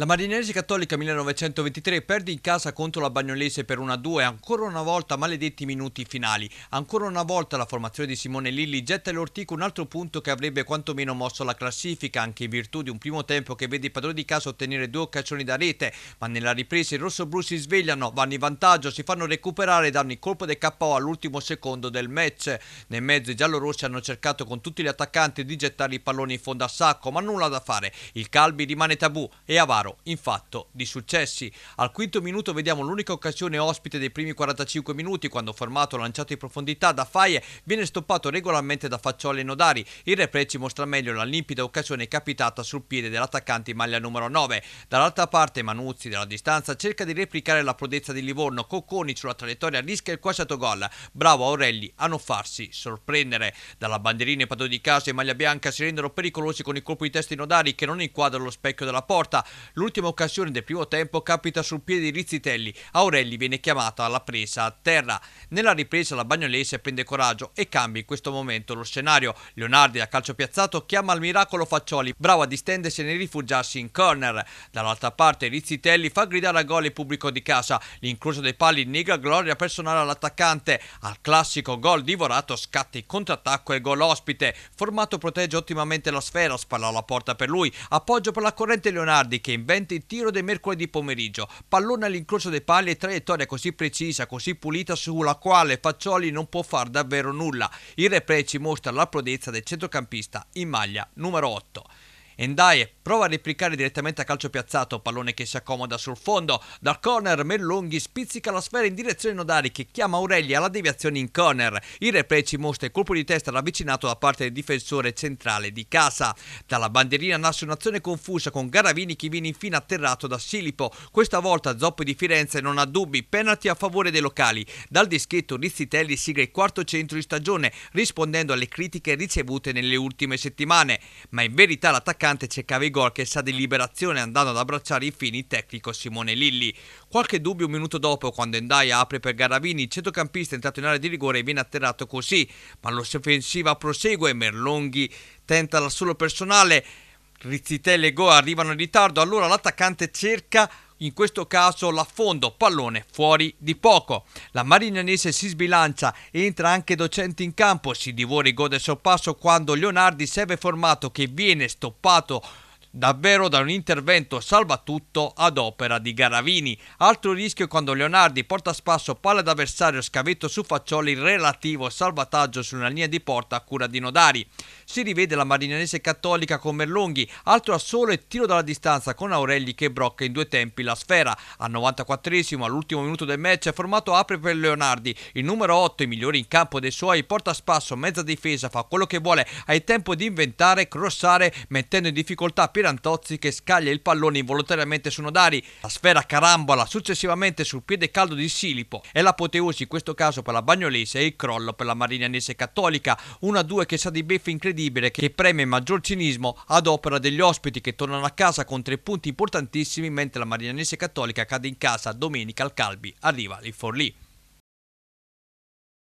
La Marinese Cattolica 1923 perde in casa contro la Bagnolese per 1-2, ancora una volta maledetti minuti finali. Ancora una volta la formazione di Simone Lilli getta all'ortico un altro punto che avrebbe quantomeno mosso la classifica, anche in virtù di un primo tempo che vede i padroni di casa ottenere due occasioni da rete, ma nella ripresa i rossoblù si svegliano, vanno in vantaggio, si fanno recuperare e danno il colpo del KO all'ultimo secondo del match. Nel mezzo i giallorossi hanno cercato con tutti gli attaccanti di gettare i palloni in fondo a sacco, ma nulla da fare. Il Calbi rimane tabù e avaro chiaro in fatto di successi. Al quinto minuto vediamo l'unica occasione ospite dei primi 45 minuti quando Formato lanciato in profondità da Faie viene stoppato regolarmente da Faccioli e Nodari. Il replay ci mostra meglio la limpida occasione capitata sul piede dell'attaccante in maglia numero 9. Dall'altra parte Manuzzi dalla distanza cerca di replicare la prodezza di Livorno. Cocconi sulla traiettoria rischia il quasciato gol. Bravo Aurelli a non farsi sorprendere. Dalla bandierina Padò di Casa e Maglia Bianca si rendono pericolosi con il colpo di testa di Nodari che non inquadra lo specchio della porta. L'ultima occasione del primo tempo capita sul piede di Rizzitelli. Aurelli viene chiamato alla presa a terra. Nella ripresa la Bagnolese prende coraggio e cambia in questo momento lo scenario. Leonardi a calcio piazzato chiama al miracolo Faccioli, bravo a distendersi e rifugiarsi in corner. Dall'altra parte Rizzitelli fa gridare a gol il pubblico di casa. L'incrocio dei pali nega gloria personale all'attaccante. Al classico gol divorato scatta il contrattacco e gol ospite. Formato protegge ottimamente la sfera, spalla la porta per lui, appoggio per la corrente Leonardi che invece avverte il tiro del mercoledì pomeriggio. Pallone all'incrocio dei pali e traiettoria così precisa, così pulita sulla quale Faccioli non può far davvero nulla. Il replay ci mostra la prodezza del centrocampista in maglia numero 8. Endaie prova a replicare direttamente a calcio piazzato, pallone che si accomoda sul fondo. Dal corner Mellunghi spizzica la sfera in direzione Nodari che chiama Aurelia alla deviazione in corner. Il replay ci mostra il colpo di testa ravvicinato da parte del difensore centrale di casa. Dalla bandierina nasce un'azione confusa con Garavini che viene infine atterrato da Silipo. Questa volta Zoppo di Firenze non ha dubbi, penalti a favore dei locali. Dal dischetto Rizzitelli sigla il quarto centro di stagione rispondendo alle critiche ricevute nelle ultime settimane. Ma in verità l'attaccante attaccante cercava i gol che sa di liberazione andando ad abbracciare i fini tecnico Simone Lilli. Qualche dubbio un minuto dopo, quando Endaia apre per Garavini, il centrocampista entrato in area di rigore viene atterrato così, ma l'offensiva prosegue, Merlonghi tenta la solo personale, Rizzitelle e Go arrivano in ritardo, allora l'attaccante cerca in questo caso l'affondo, pallone fuori di poco. La Marinanese si sbilancia, entra anche docente in campo, si divora i gol del sorpasso quando Leonardi serve formato che viene stoppato davvero da un intervento salvatutto ad opera di Garavini. Altro rischio quando Leonardi porta a spasso palla d'avversario scavetto su Faccioli relativo salvataggio su una linea di porta a cura di Nodari. Si rivede la marinese cattolica con Merlonghi, altro a solo e tiro dalla distanza con Aurelli che brocca in due tempi la sfera. Al 94esimo, all'ultimo minuto del match, è Formato apre per Leonardi. Il numero 8, i migliori in campo dei suoi, porta a spasso mezza difesa, fa quello che vuole, ha il tempo di inventare, crossare, mettendo in difficoltà per Pirantozzi che scaglia il pallone involontariamente su Nodari, la sfera carambola successivamente sul piede caldo di Silipo È l'apoteosi in questo caso per la Bagnolese e il crollo per la Marinanese Cattolica, 1-2 che sa di beffa incredibile che preme maggior cinismo ad opera degli ospiti che tornano a casa con tre punti importantissimi mentre la Marinanese Cattolica cade in casa domenica al Calbi, arriva il Forlì.